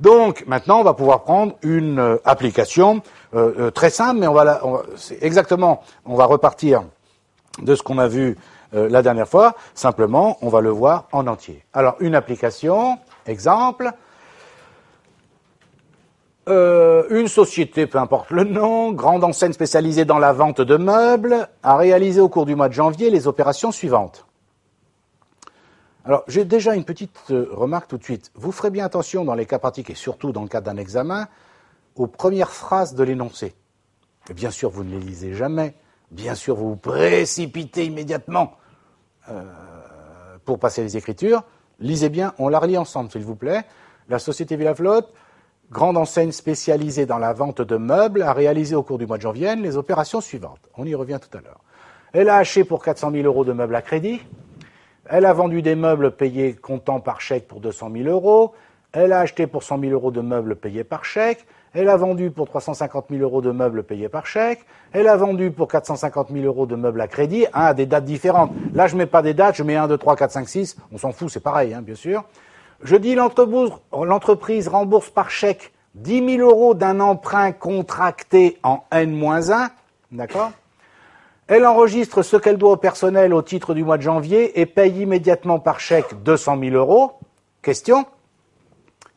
Donc maintenant, on va pouvoir prendre une euh, application euh, euh, très simple, mais on va, exactement, on va repartir de ce qu'on a vu la dernière fois. Simplement, on va le voir en entier. Alors une application, exemple. une société, peu importe le nom, grande enseigne spécialisée dans la vente de meubles, a réalisé au cours du mois de janvier les opérations suivantes. Alors, j'ai déjà une petite euh, remarque tout de suite. Vous ferez bien attention dans les cas pratiques et surtout dans le cadre d'un examen aux premières phrases de l'énoncé. Bien sûr, vous ne les lisez jamais. Bien sûr, vous vous précipitez immédiatement euh, pour passer les écritures. Lisez bien, on la relie ensemble, s'il vous plaît. La Société Villaflotte, grande enseigne spécialisée dans la vente de meubles, a réalisé au cours du mois de janvier les opérations suivantes. On y revient tout à l'heure. Elle a acheté pour 400 000 euros de meubles à crédit. Elle a vendu des meubles payés comptant par chèque pour 200 000 euros. Elle a acheté pour 100 000 euros de meubles payés par chèque. Elle a vendu pour 350 000 euros de meubles payés par chèque. Elle a vendu pour 450 000 euros de meubles à crédit, à ah, des dates différentes. Là, je mets pas des dates, je mets 1, 2, 3, 4, 5, 6. On s'en fout, c'est pareil, hein, bien sûr. Je dis l'entreprise rembourse par chèque 10 000 euros d'un emprunt contracté en N-1. D'accord elle enregistre ce qu'elle doit au personnel au titre du mois de janvier et paye immédiatement par chèque 200 000 euros. Question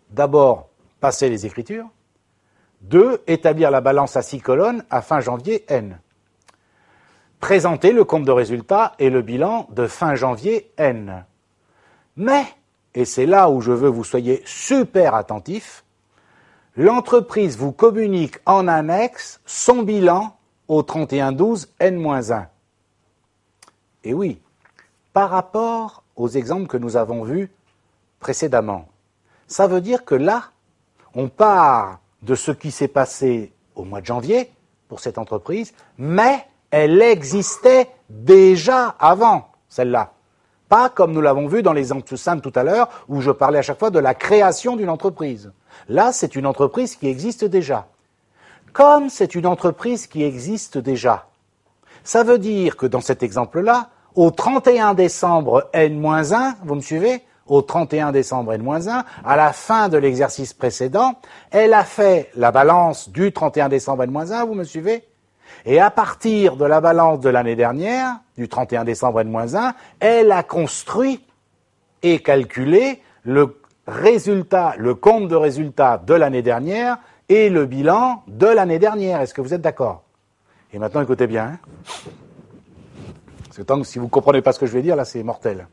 D'abord, passer les écritures. Deux, Établir la balance à six colonnes à fin janvier N. Présenter le compte de résultat et le bilan de fin janvier N. Mais, et c'est là où je veux que vous soyez super attentifs, l'entreprise vous communique en annexe son bilan au 31-12, N-1. Et oui, par rapport aux exemples que nous avons vus précédemment, ça veut dire que là, on part de ce qui s'est passé au mois de janvier pour cette entreprise, mais elle existait déjà avant celle-là. Pas comme nous l'avons vu dans l'exemple simple tout à l'heure, où je parlais à chaque fois de la création d'une entreprise. Là, c'est une entreprise qui existe déjà comme c'est une entreprise qui existe déjà. Ça veut dire que dans cet exemple-là, au 31 décembre N-1, vous me suivez Au 31 décembre N-1, à la fin de l'exercice précédent, elle a fait la balance du 31 décembre N-1, vous me suivez Et à partir de la balance de l'année dernière, du 31 décembre N-1, elle a construit et calculé le résultat, le compte de résultat de l'année dernière et le bilan de l'année dernière. Est-ce que vous êtes d'accord Et maintenant, écoutez bien. Hein. Parce que tant que si vous ne comprenez pas ce que je vais dire, là, c'est mortel.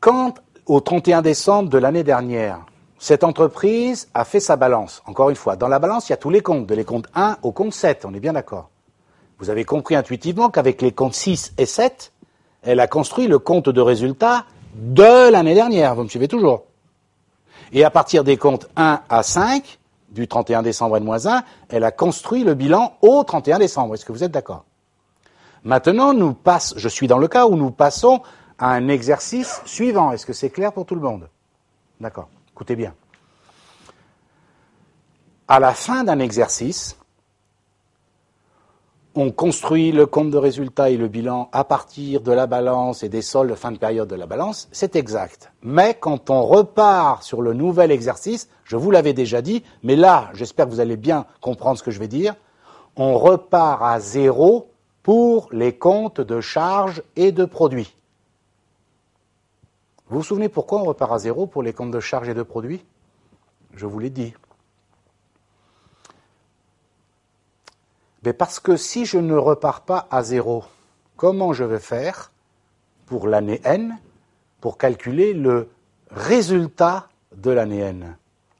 Quand, au 31 décembre de l'année dernière, cette entreprise a fait sa balance, encore une fois, dans la balance, il y a tous les comptes, de les comptes 1 au compte 7, on est bien d'accord. Vous avez compris intuitivement qu'avec les comptes 6 et 7, elle a construit le compte de résultat de l'année dernière. Vous me suivez toujours et à partir des comptes 1 à 5, du 31 décembre N-1, elle a construit le bilan au 31 décembre. Est-ce que vous êtes d'accord Maintenant, nous passons. je suis dans le cas où nous passons à un exercice suivant. Est-ce que c'est clair pour tout le monde D'accord. Écoutez bien. À la fin d'un exercice, on construit le compte de résultat et le bilan à partir de la balance et des soldes fin de période de la balance, c'est exact. Mais quand on repart sur le nouvel exercice, je vous l'avais déjà dit, mais là, j'espère que vous allez bien comprendre ce que je vais dire, on repart à zéro pour les comptes de charges et de produits. Vous vous souvenez pourquoi on repart à zéro pour les comptes de charges et de produits Je vous l'ai dit. Mais parce que si je ne repars pas à zéro, comment je vais faire pour l'année n pour calculer le résultat de l'année n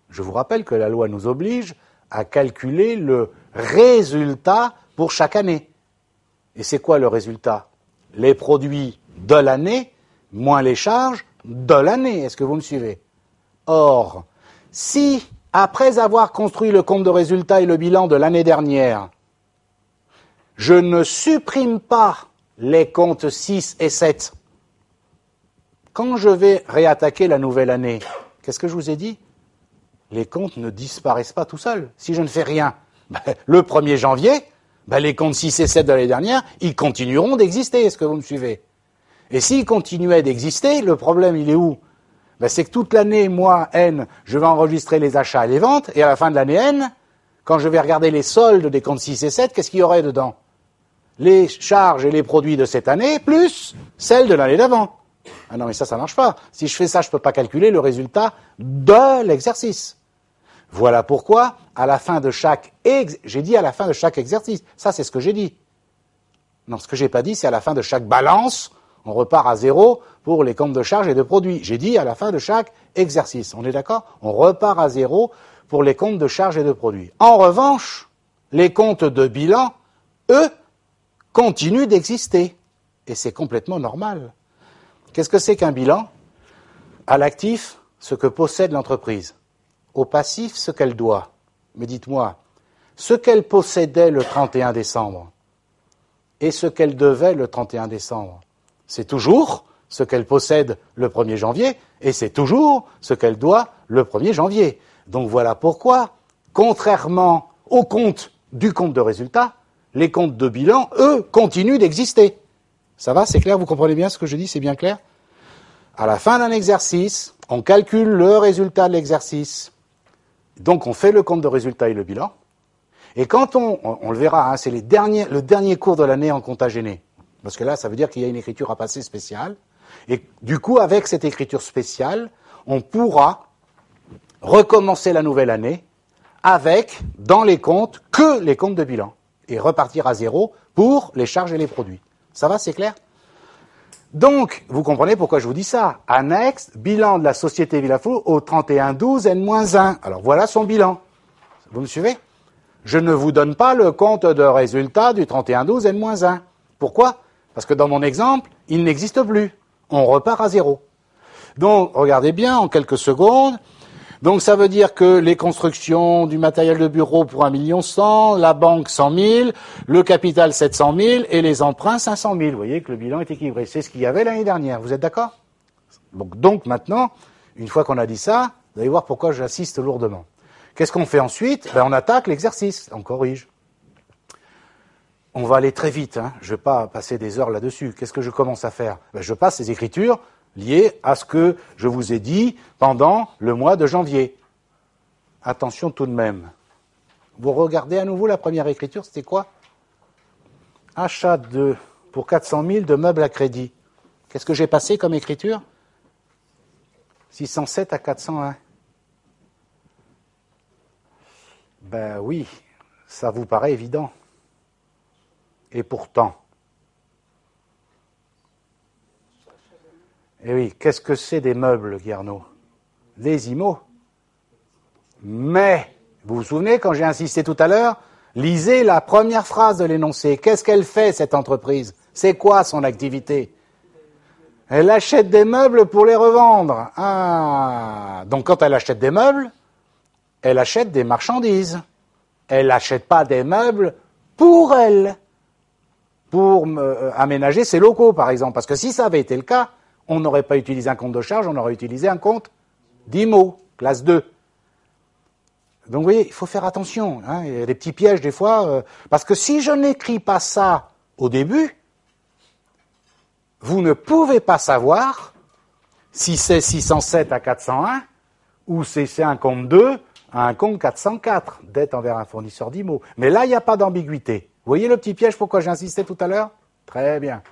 Je vous rappelle que la loi nous oblige à calculer le résultat pour chaque année. Et c'est quoi le résultat Les produits de l'année moins les charges de l'année. Est-ce que vous me suivez Or, si, après avoir construit le compte de résultat et le bilan de l'année dernière, je ne supprime pas les comptes 6 et 7. Quand je vais réattaquer la nouvelle année, qu'est-ce que je vous ai dit Les comptes ne disparaissent pas tout seuls. Si je ne fais rien, ben, le 1er janvier, ben, les comptes 6 et 7 de l'année dernière, ils continueront d'exister. Est-ce que vous me suivez Et s'ils continuaient d'exister, le problème, il est où ben, C'est que toute l'année, moi, N, je vais enregistrer les achats et les ventes, et à la fin de l'année N, quand je vais regarder les soldes des comptes 6 et 7, qu'est-ce qu'il y aurait dedans les charges et les produits de cette année, plus celles de l'année d'avant. Ah non, mais ça, ça marche pas. Si je fais ça, je ne peux pas calculer le résultat de l'exercice. Voilà pourquoi, à la fin de chaque j'ai dit à la fin de chaque exercice. Ça, c'est ce que j'ai dit. Non, ce que j'ai pas dit, c'est à la fin de chaque balance, on repart à zéro pour les comptes de charges et de produits. J'ai dit à la fin de chaque exercice. On est d'accord On repart à zéro pour les comptes de charges et de produits. En revanche, les comptes de bilan, eux, continue d'exister. Et c'est complètement normal. Qu'est-ce que c'est qu'un bilan À l'actif, ce que possède l'entreprise. Au passif, ce qu'elle doit. Mais dites-moi, ce qu'elle possédait le 31 décembre et ce qu'elle devait le 31 décembre, c'est toujours ce qu'elle possède le 1er janvier et c'est toujours ce qu'elle doit le 1er janvier. Donc voilà pourquoi, contrairement au compte du compte de résultat, les comptes de bilan, eux, continuent d'exister. Ça va, c'est clair, vous comprenez bien ce que je dis, c'est bien clair À la fin d'un exercice, on calcule le résultat de l'exercice. Donc on fait le compte de résultat et le bilan. Et quand on, on, le verra, hein, c'est le dernier cours de l'année en compte à Parce que là, ça veut dire qu'il y a une écriture à passer spéciale. Et du coup, avec cette écriture spéciale, on pourra recommencer la nouvelle année avec, dans les comptes, que les comptes de bilan et repartir à zéro pour les charges et les produits. Ça va, c'est clair donc, vous comprenez pourquoi je vous dis ça. Annexe, bilan de la société Villafou au 31-12 N-1. Alors voilà son bilan. Vous me suivez Je ne vous donne pas le compte de résultat du 31-12 N-1. Pourquoi Parce que dans mon exemple, il n'existe plus. On repart à zéro. Donc, regardez bien, en quelques secondes, donc ça veut dire que les constructions du matériel de bureau pour 1 million cent, la banque 100 000, le capital 700 000 et les emprunts 500 000. Vous voyez que le bilan est équilibré. C'est ce qu'il y avait l'année dernière. Vous êtes d'accord donc, maintenant, une fois qu'on a dit ça, vous allez voir pourquoi j'insiste lourdement. Qu'est-ce qu'on fait ensuite ben, On attaque l'exercice, on corrige. On va aller très vite, hein. je ne vais pas passer des heures là-dessus. Qu'est-ce que je commence à faire ben, Je passe les écritures lié à ce que je vous ai dit pendant le mois de janvier. Attention tout de même. Vous regardez à nouveau la première écriture, c'était quoi Achat de, pour 400 000 de meubles à crédit. Qu'est-ce que j'ai passé comme écriture 607 à 401. Ben oui, ça vous paraît évident. Et pourtant, Eh oui, qu'est-ce que c'est des meubles, Guernot Des IMO. Mais, vous vous souvenez, quand j'ai insisté tout à l'heure, lisez la première phrase de l'énoncé. Qu'est-ce qu'elle fait, cette entreprise C'est quoi son activité Elle achète des meubles pour les revendre. Ah. Donc quand elle achète des meubles, elle achète des marchandises. Elle n'achète pas des meubles pour elle, pour euh, euh, aménager ses locaux, par exemple. Parce que si ça avait été le cas, on n'aurait pas utilisé un compte de charge, on aurait utilisé un compte d'IMO, classe 2. Donc vous voyez, il faut faire attention. Hein, il y a des petits pièges des fois. Euh, parce que si je n'écris pas ça au début, vous ne pouvez pas savoir si c'est 607 à 401 ou si c'est un compte 2 à un compte 404, dette envers un fournisseur d'IMO. Mais là, il n'y a pas d'ambiguïté. Vous voyez le petit piège pourquoi j'insistais tout à l'heure Très bien.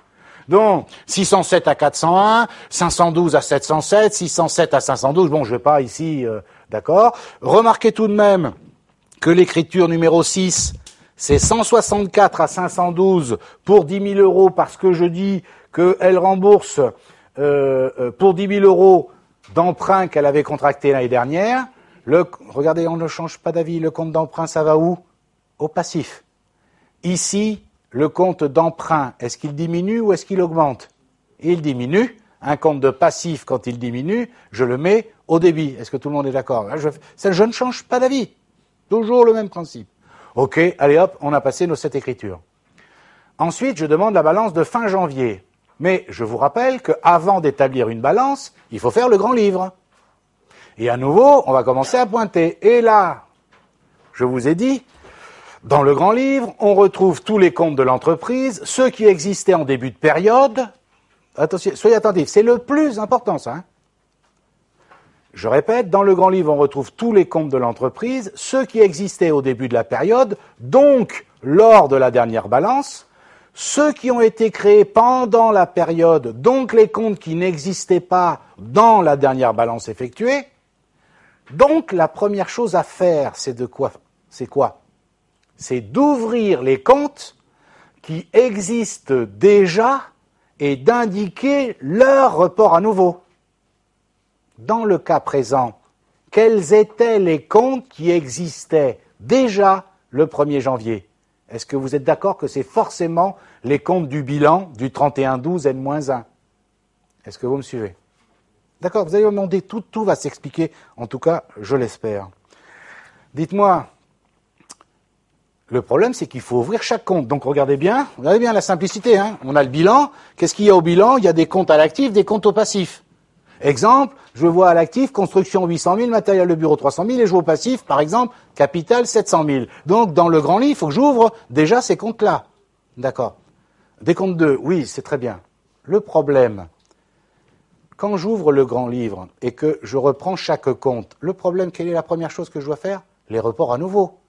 Donc, 607 à 401, 512 à 707, 607 à 512, bon, je ne vais pas ici, euh, d'accord. Remarquez tout de même que l'écriture numéro 6, c'est 164 à 512 pour 10 000 euros parce que je dis qu'elle rembourse euh, euh pour 10 000 euros d'emprunt qu'elle avait contracté l'année dernière. Le, regardez, on ne change pas d'avis. Le compte d'emprunt, ça va où Au passif. Ici, le compte d'emprunt, est-ce qu'il diminue ou est-ce qu'il augmente Il diminue. Un compte de passif, quand il diminue, je le mets au débit. Est-ce que tout le monde est d'accord ah, je, ne change pas d'avis. Toujours le même principe. OK, allez hop, on a passé nos sept écritures. Ensuite, je demande la balance de fin janvier. Mais je vous rappelle qu'avant d'établir une balance, il faut faire le grand livre. Et à nouveau, on va commencer à pointer. Et là, je vous ai dit dans le grand livre, on retrouve tous les comptes de l'entreprise, ceux qui existaient en début de période. Attention, soyez attentifs, c'est le plus important ça. Hein. Je répète, dans le grand livre, on retrouve tous les comptes de l'entreprise, ceux qui existaient au début de la période, donc lors de la dernière balance, ceux qui ont été créés pendant la période, donc les comptes qui n'existaient pas dans la dernière balance effectuée. Donc la première chose à faire, c'est de quoi C'est quoi c'est d'ouvrir les comptes qui existent déjà et d'indiquer leur report à nouveau. Dans le cas présent, quels étaient les comptes qui existaient déjà le 1er janvier Est-ce que vous êtes d'accord que c'est forcément les comptes du bilan du 31-12 N-1 Est-ce que vous me suivez D'accord, vous allez me demander, tout, tout va s'expliquer, en tout cas, je l'espère. Dites-moi, le problème, c'est qu'il faut ouvrir chaque compte. Donc regardez bien, regardez bien la simplicité. Hein. On a le bilan. Qu'est-ce qu'il y a au bilan Il y a des comptes à l'actif, des comptes au passif. Exemple, je vois à l'actif construction 800 000, matériel de bureau 300 000 et je vois au passif, par exemple, capital 700 000. Donc dans le grand livre, il faut que j'ouvre déjà ces comptes-là. D'accord. Des comptes 2, oui, c'est très bien. Le problème, quand j'ouvre le grand livre et que je reprends chaque compte, le problème, quelle est la première chose que je dois faire Les reports à nouveau.